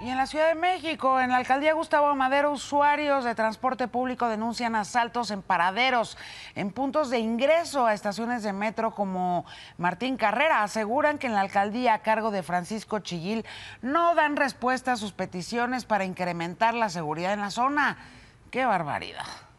Y en la Ciudad de México, en la alcaldía Gustavo Madero, usuarios de transporte público denuncian asaltos en paraderos, en puntos de ingreso a estaciones de metro como Martín Carrera. Aseguran que en la alcaldía a cargo de Francisco Chigil no dan respuesta a sus peticiones para incrementar la seguridad en la zona. ¡Qué barbaridad!